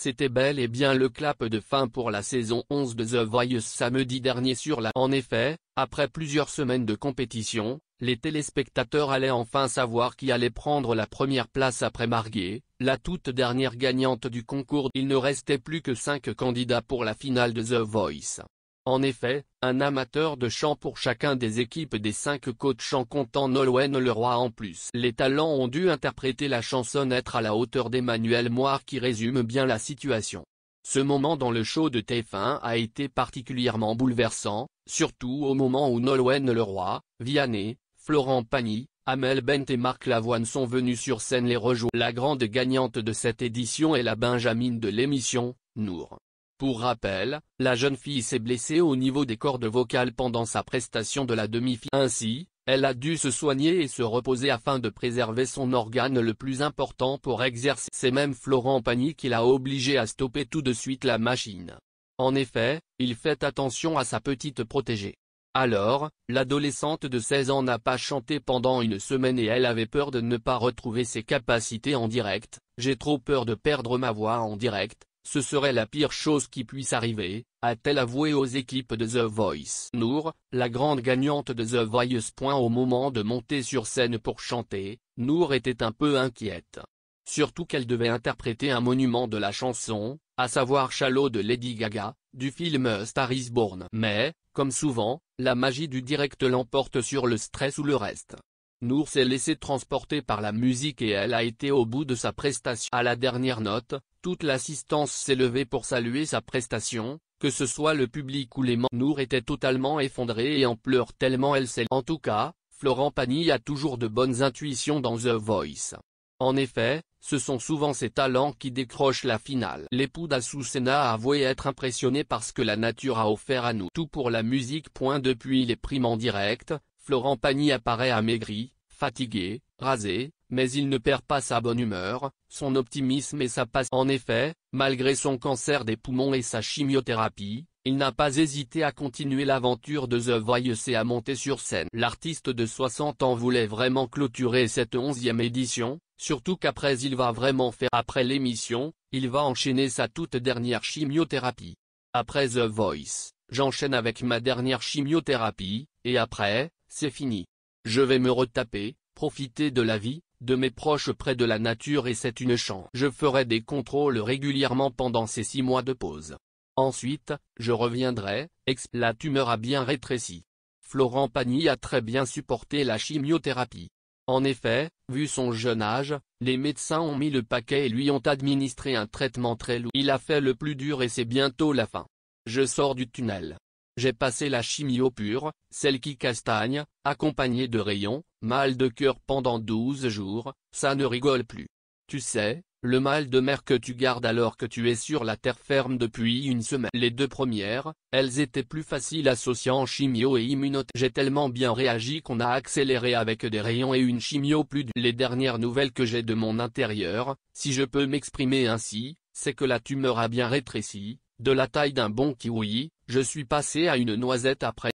C'était bel et bien le clap de fin pour la saison 11 de The Voice samedi dernier sur la... En effet, après plusieurs semaines de compétition, les téléspectateurs allaient enfin savoir qui allait prendre la première place après Marguerite, la toute dernière gagnante du concours. Il ne restait plus que 5 candidats pour la finale de The Voice. En effet, un amateur de chant pour chacun des équipes des cinq côtes chant comptant Nolwenn Leroy en plus. Les talents ont dû interpréter la chanson être à la hauteur d'Emmanuel Moir qui résume bien la situation. Ce moment dans le show de TF1 a été particulièrement bouleversant, surtout au moment où Nolwenn Leroy, Vianney, Florent Pagny, Amel Bent et Marc Lavoine sont venus sur scène les rejoindre. La grande gagnante de cette édition est la Benjamine de l'émission, Nour. Pour rappel, la jeune fille s'est blessée au niveau des cordes vocales pendant sa prestation de la demi-finale. Ainsi, elle a dû se soigner et se reposer afin de préserver son organe le plus important pour exercer. C'est même Florent Pagny qui l'a obligé à stopper tout de suite la machine. En effet, il fait attention à sa petite protégée. Alors, l'adolescente de 16 ans n'a pas chanté pendant une semaine et elle avait peur de ne pas retrouver ses capacités en direct. J'ai trop peur de perdre ma voix en direct, ce serait la pire chose qui puisse arriver, a-t-elle avoué aux équipes de The Voice. Nour, la grande gagnante de The Voice. Au moment de monter sur scène pour chanter, Nour était un peu inquiète. Surtout qu'elle devait interpréter un monument de la chanson, à savoir Shallow de Lady Gaga, du film Star is Born. Mais, comme souvent, la magie du direct l'emporte sur le stress ou le reste. Nour s'est laissée transporter par la musique et elle a été au bout de sa prestation. À la dernière note, toute l'assistance s'est levée pour saluer sa prestation, que ce soit le public ou les Nour était totalement effondrée et en pleurs tellement elle s'est. En tout cas, Florent Pagny a toujours de bonnes intuitions dans The Voice. En effet, ce sont souvent ses talents qui décrochent la finale. L'époux d'Asusena a avoué être impressionné ce que la nature a offert à nous tout pour la musique. Depuis les primes en direct, Florent Pagny apparaît amaigri, fatigué, rasé, mais il ne perd pas sa bonne humeur, son optimisme et sa passe. En effet, malgré son cancer des poumons et sa chimiothérapie, il n'a pas hésité à continuer l'aventure de The Voice et à monter sur scène. L'artiste de 60 ans voulait vraiment clôturer cette onzième édition, surtout qu'après il va vraiment faire après l'émission, il va enchaîner sa toute dernière chimiothérapie. Après The Voice, j'enchaîne avec ma dernière chimiothérapie, et après, c'est fini. Je vais me retaper, profiter de la vie, de mes proches près de la nature et c'est une chance. Je ferai des contrôles régulièrement pendant ces six mois de pause. Ensuite, je reviendrai, ex. la tumeur a bien rétréci. Florent Pagny a très bien supporté la chimiothérapie. En effet, vu son jeune âge, les médecins ont mis le paquet et lui ont administré un traitement très lourd. Il a fait le plus dur et c'est bientôt la fin. Je sors du tunnel. J'ai passé la chimio pure, celle qui castagne, accompagnée de rayons, mal de cœur pendant 12 jours, ça ne rigole plus. Tu sais, le mal de mer que tu gardes alors que tu es sur la terre ferme depuis une semaine. Les deux premières, elles étaient plus faciles associant chimio et immunothérapie. J'ai tellement bien réagi qu'on a accéléré avec des rayons et une chimio plus Les dernières nouvelles que j'ai de mon intérieur, si je peux m'exprimer ainsi, c'est que la tumeur a bien rétréci, de la taille d'un bon kiwi, je suis passé à une noisette après